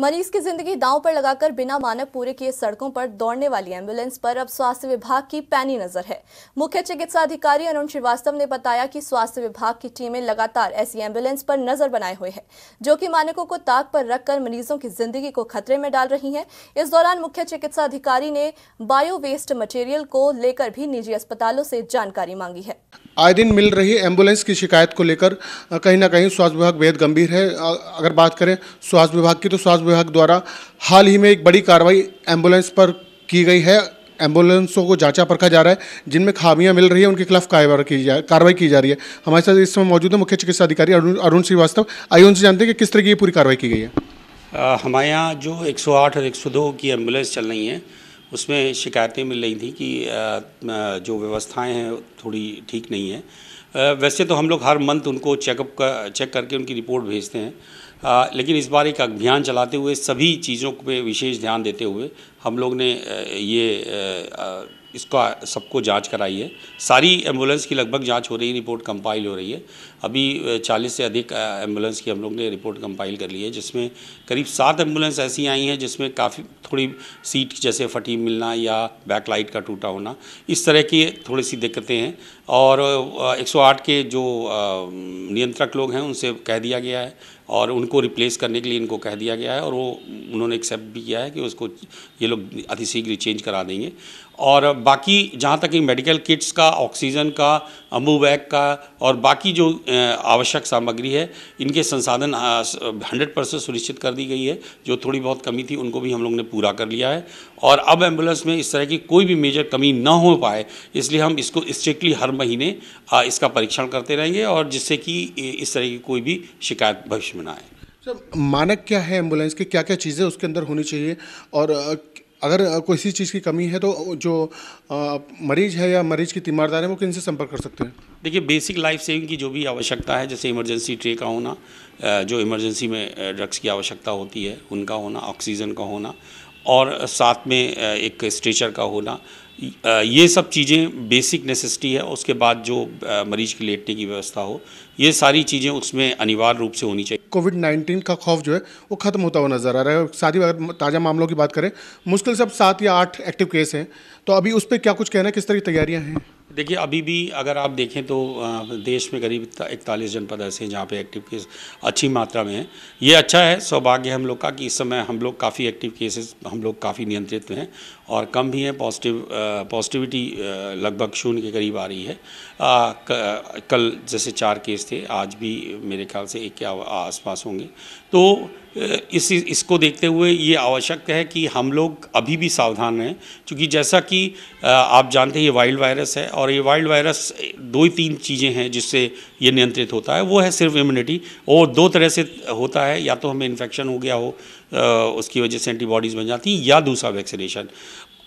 मरीज की जिंदगी दांव पर लगाकर बिना मानक पूरे किए सड़कों पर दौड़ने वाली एम्बुलेंस पर अब स्वास्थ्य विभाग की पैनी नजर है मुख्य चिकित्सा अधिकारी अरुण श्रीवास्तव ने बताया कि स्वास्थ्य विभाग की टीमें लगातार ऐसी एम्बुलेंस पर नजर बनाए हुए हैं जो कि मानकों को ताक पर रखकर मरीजों की जिंदगी को खतरे में डाल रही है इस दौरान मुख्य चिकित्सा अधिकारी ने बायो वेस्ट मटेरियल को लेकर भी निजी अस्पतालों से जानकारी मांगी है आए दिन मिल रही एम्बुलेंस की शिकायत को लेकर कहीं ना कहीं स्वास्थ्य विभाग बेहद गंभीर है अगर बात करें स्वास्थ्य विभाग की तो स्वास्थ्य विभाग द्वारा हाल ही में एक बड़ी कार्रवाई एम्बुलेंस पर की गई है एम्बुलेंसों को जांचा परखा जा रहा है जिनमें खामियां मिल रही है उनके खिलाफ कार्रवाई की जा कार्रवाई की जा रही है हमारे साथ इस समय मौजूद है मुख्य चिकित्सा अधिकारी अरुण श्रीवास्तव आइए उनसे जानते हैं कि किस तरह की पूरी कार्रवाई की गई है हमारे यहाँ जो 108 और 102 की एम्बुलेंस चल रही हैं उसमें शिकायतें मिल रही थी कि जो व्यवस्थाएँ हैं थोड़ी ठीक नहीं है वैसे तो हम लोग हर मंथ उनको चेकअप का चेक करके उनकी रिपोर्ट भेजते हैं लेकिन इस बार एक अभियान चलाते हुए सभी चीज़ों पर विशेष ध्यान देते हुए हम लोग ने ये इसका सबको जांच कराई है सारी एम्बुलेंस की लगभग जांच हो रही है रिपोर्ट कंपाइल हो रही है अभी 40 से अधिक एम्बुलेंस की हम लोग ने रिपोर्ट कंपाइल कर ली है जिसमें करीब सात एम्बुलेंस ऐसी आई हैं जिसमें काफ़ी थोड़ी सीट जैसे फटी मिलना या बैकलाइट का टूटा होना इस तरह की थोड़ी सी दिक्कतें हैं और 108 के जो नियंत्रक लोग हैं उनसे कह दिया गया है और उनको रिप्लेस करने के लिए इनको कह दिया गया है और वो उन्होंने एक्सेप्ट भी किया है कि उसको ये लोग लोग अतिशीघ्र चेंज करा देंगे और बाकी जहाँ तक कि मेडिकल किट्स का ऑक्सीजन का अम्बू का और बाकी जो आवश्यक सामग्री है इनके संसाधन हंड्रेड परसेंट सुनिश्चित कर दी गई है जो थोड़ी बहुत कमी थी उनको भी हम लोग ने पूरा कर लिया है और अब एम्बुलेंस में इस तरह की कोई भी मेजर कमी ना हो पाए इसलिए हम इसको स्ट्रिक्टली हर महीने इसका परीक्षण करते रहेंगे और जिससे कि इस तरह की कोई भी शिकायत भविष्य में ना आए सर मानक क्या है एम्बुलेंस की क्या क्या चीज़ें उसके अंदर होनी चाहिए और अगर किसी चीज़ की कमी है तो जो मरीज है या मरीज की तीमारदार है वो किन से संपर्क कर सकते हैं देखिए बेसिक लाइफ सेविंग की जो भी आवश्यकता है जैसे इमरजेंसी ट्रे का होना जो इमरजेंसी में ड्रग्स की आवश्यकता होती है उनका होना ऑक्सीजन का होना और साथ में एक स्ट्रेचर का होना ये सब चीज़ें बेसिक नेसेसिटी है उसके बाद जो मरीज की लेटने की व्यवस्था हो ये सारी चीज़ें उसमें अनिवार्य रूप से होनी चाहिए कोविड नाइन्टीन का खौफ जो है वो ख़त्म होता हुआ नज़र आ रहा है साथ ही अगर ताज़ा मामलों की बात करें मुश्किल से अब सात या आठ एक्टिव केस हैं तो अभी उस पर क्या कुछ कहना है किस तरह की तैयारियाँ हैं देखिए अभी भी अगर आप देखें तो देश में करीब इकतालीस जनपद ऐसे हैं जहाँ पे एक्टिव केस अच्छी मात्रा में हैं ये अच्छा है सौभाग्य हम लोग का कि इस समय हम लोग काफ़ी एक्टिव केसेस हम लोग काफ़ी नियंत्रित हैं और कम भी हैं पॉजिटिव पॉजिटिविटी लगभग शून्य के करीब आ रही है आ, क, कल जैसे चार केस थे आज भी मेरे ख्याल से एक के आसपास होंगे तो इस इसको देखते हुए ये आवश्यक है कि हम लोग अभी भी सावधान रहें क्योंकि जैसा कि आप जानते हैं ये वाइल्ड वायरस है और ये वाइल्ड वायरस दो ही तीन चीज़ें हैं जिससे ये नियंत्रित होता है वो है सिर्फ इम्यूनिटी और दो तरह से होता है या तो हमें इन्फेक्शन हो गया हो उसकी वजह से एंटीबॉडीज़ बन जाती हैं या दूसरा वैक्सीनेशन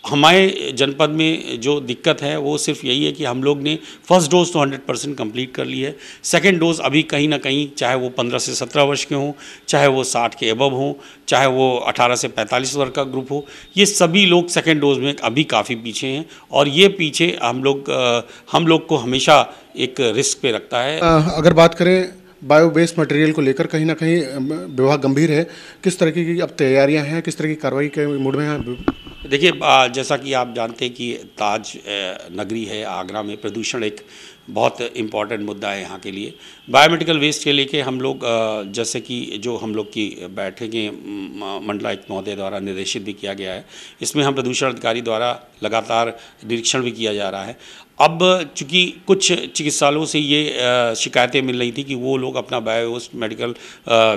हमारे जनपद में जो दिक्कत है वो सिर्फ यही है कि हम लोग ने फर्स्ट डोज तो 100 परसेंट कम्प्लीट कर ली है सेकेंड डोज अभी कहीं ना कहीं चाहे वो 15 से 17 वर्ष के हों चाहे वो 60 के एबव हों चाहे वो 18 से 45 वर्ग का ग्रुप हो ये सभी लोग सेकेंड डोज में अभी काफ़ी पीछे हैं और ये पीछे हम लोग हम लोग को हमेशा एक रिस्क पे रखता है अगर बात करें बायो बेस्ड मटेरियल को लेकर कहीं ना कहीं विभाग गंभीर है किस तरह की अब तैयारियां हैं किस तरह की कार्रवाई के मूड में हैं देखिए जैसा कि आप जानते हैं कि ताज नगरी है आगरा में प्रदूषण एक बहुत इम्पॉर्टेंट मुद्दा है यहाँ के लिए बायोमेडिकल वेस्ट के लेके हम लोग जैसे कि जो हम लोग की बैठकें मंडलायुक्त महोदय द्वारा निर्देशित भी किया गया है इसमें हम प्रदूषण अधिकारी द्वारा लगातार निरीक्षण भी किया जा रहा है अब चूँकि कुछ चिकित्सालयों से ये शिकायतें मिल रही थी कि वो लोग अपना बायोस्ट मेडिकल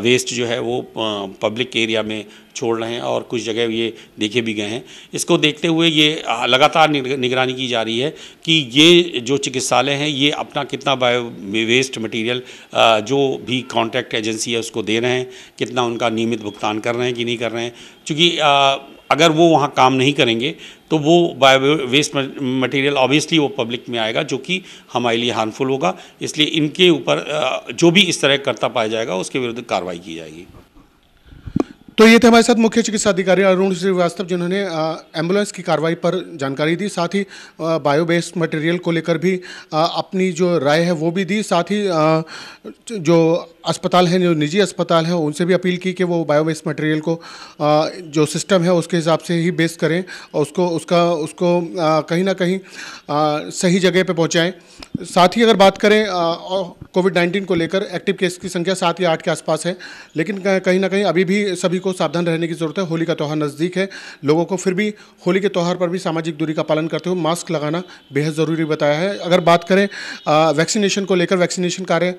वेस्ट जो है वो पब्लिक एरिया में छोड़ रहे हैं और कुछ जगह ये देखे भी गए हैं इसको देखते हुए ये लगातार निगरानी की जा रही है कि ये जो चिकित्सालय हैं ये अपना कितना बायो वेस्ट मटेरियल जो भी कॉन्ट्रैक्ट एजेंसी है उसको दे रहे हैं कितना उनका नियमित भुगतान कर रहे हैं कि नहीं कर रहे हैं चूँकि अगर वो वहाँ काम नहीं करेंगे तो वो बायो वेस्ट मटेरियल ऑब्वियसली वो पब्लिक में आएगा जो कि हमारे लिए हार्मफुल होगा इसलिए इनके ऊपर जो भी इस तरह करता पाया जाएगा उसके विरुद्ध कार्रवाई की जाएगी तो ये थे हमारे साथ मुख्य चिकित्सा अधिकारी अरुण श्रीवास्तव जिन्होंने एम्बुलेंस की कार्रवाई पर जानकारी दी साथ ही बायो मटेरियल को लेकर भी आ, अपनी जो राय है वो भी दी साथ ही आ, जो अस्पताल हैं जो निजी अस्पताल हैं उनसे भी अपील की कि वो बायो मटेरियल को आ, जो सिस्टम है उसके हिसाब से ही बेस करें और उसको उसका उसको कहीं ना कहीं सही जगह पर पहुँचाएँ साथ ही अगर बात करें कोविड नाइन्टीन को लेकर एक्टिव केस की संख्या सात या आठ के आसपास है लेकिन कहीं ना कहीं अभी भी सभी को सावधान रहने की जरूरत है होली का त्यौहार नज़दीक है लोगों को फिर भी होली के त्यौहार पर भी सामाजिक दूरी का पालन करते हुए मास्क लगाना बेहद ज़रूरी बताया है अगर बात करें वैक्सीनेशन को लेकर वैक्सीनेशन कार्य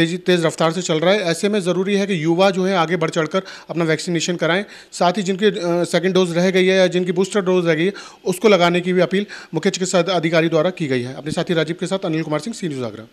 तेजी तेज़ रफ्तार से चल रहा है ऐसे में ज़रूरी है कि युवा जो है आगे बढ़ चढ़ अपना वैक्सीनेशन कराएं साथ ही जिनकी सेकेंड डोज रह गई है या जिनकी बूस्टर डोज रह गई है उसको लगाने की भी अपील मुख्य चिकित्सा अधिकारी द्वारा की गई है अपने साथी राजीव के साथ अनिल कुमार सिंह सी न्यूज़ आगरा